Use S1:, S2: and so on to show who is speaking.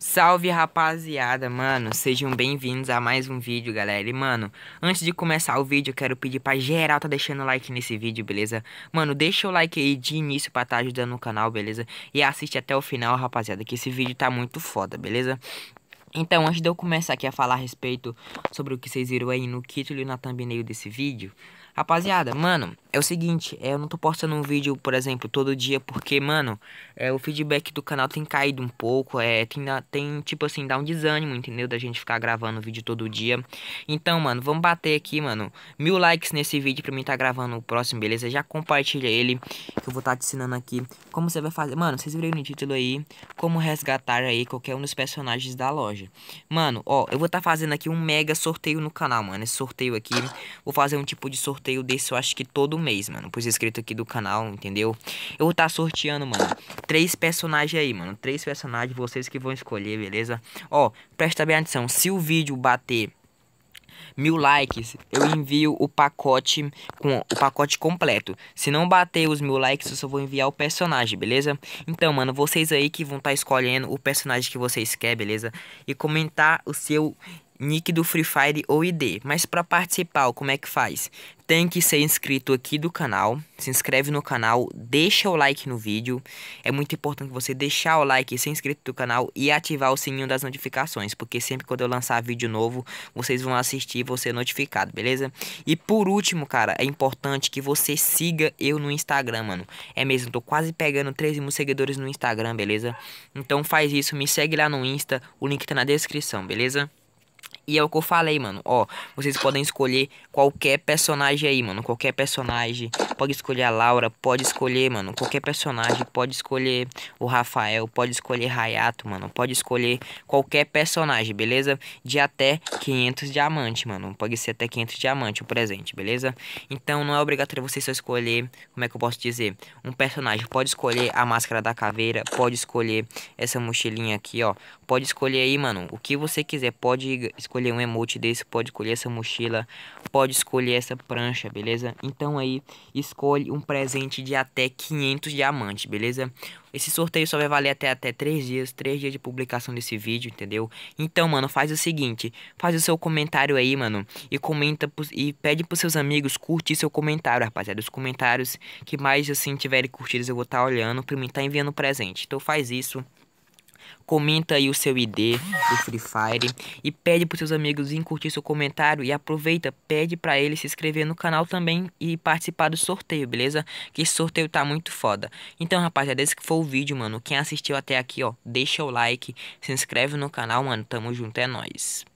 S1: Salve rapaziada, mano, sejam bem-vindos a mais um vídeo, galera E, mano, antes de começar o vídeo, eu quero pedir pra geral tá deixando like nesse vídeo, beleza? Mano, deixa o like aí de início pra tá ajudando o canal, beleza? E assiste até o final, rapaziada, que esse vídeo tá muito foda, beleza? Então, antes de eu começar aqui a falar a respeito sobre o que vocês viram aí no título e na thumbnail desse vídeo, Rapaziada, mano, é o seguinte, é, eu não tô postando um vídeo, por exemplo, todo dia, porque, mano, é, o feedback do canal tem caído um pouco, é, tem, tem, tipo assim, dá um desânimo, entendeu? Da gente ficar gravando vídeo todo dia. Então, mano, vamos bater aqui, mano, mil likes nesse vídeo pra mim tá gravando o próximo, beleza? Já compartilha ele que eu vou estar tá te ensinando aqui como você vai fazer. Mano, vocês viram no título aí como resgatar aí qualquer um dos personagens da loja. Mano, ó, eu vou estar tá fazendo aqui um mega sorteio no canal, mano. Esse sorteio aqui, vou fazer um tipo de sorteio desse, eu acho que todo mês, mano. Por inscrito aqui do canal, entendeu? Eu vou estar tá sorteando, mano, três personagens aí, mano. Três personagens, vocês que vão escolher, beleza? Ó, presta bem atenção. Se o vídeo bater mil likes, eu envio o pacote com o pacote completo. Se não bater os mil likes, eu só vou enviar o personagem, beleza? Então, mano, vocês aí que vão estar tá escolhendo o personagem que vocês querem, beleza? E comentar o seu nick do Free Fire ou ID. Mas para participar, como é que faz? Tem que ser inscrito aqui do canal, se inscreve no canal, deixa o like no vídeo. É muito importante você deixar o like, ser inscrito do canal e ativar o sininho das notificações, porque sempre quando eu lançar vídeo novo, vocês vão assistir e vão ser notificados, beleza? E por último, cara, é importante que você siga eu no Instagram, mano. É mesmo, tô quase pegando 13 mil seguidores no Instagram, beleza? Então faz isso, me segue lá no Insta, o link tá na descrição, beleza? E é o que eu falei, mano. Ó, vocês podem escolher qualquer personagem aí, mano. Qualquer personagem. Pode escolher a Laura, pode escolher, mano. Qualquer personagem. Pode escolher o Rafael, pode escolher Rayato, mano. Pode escolher qualquer personagem, beleza? De até 500 diamantes, mano. Pode ser até 500 diamantes o presente, beleza? Então não é obrigatório você só escolher, como é que eu posso dizer? Um personagem. Pode escolher a máscara da caveira, pode escolher essa mochilinha aqui, ó. Pode escolher aí, mano, o que você quiser. Pode escolher escolher um emote desse, pode escolher essa mochila, pode escolher essa prancha, beleza? Então aí, escolhe um presente de até 500 diamantes, beleza? Esse sorteio só vai valer até, até 3 dias, 3 dias de publicação desse vídeo, entendeu? Então, mano, faz o seguinte, faz o seu comentário aí, mano, e comenta e pede pros seus amigos curtir seu comentário, rapaziada. Os comentários que mais, assim, tiverem curtidas eu vou estar tá olhando pra mim tá enviando presente. Então faz isso. Comenta aí o seu ID do Free Fire e pede para seus amigos em curtir seu comentário e aproveita, pede para ele se inscrever no canal também e participar do sorteio, beleza? Que esse sorteio tá muito foda. Então, rapaziada, esse que foi o vídeo, mano. Quem assistiu até aqui, ó, deixa o like, se inscreve no canal, mano. Tamo junto, é nóis.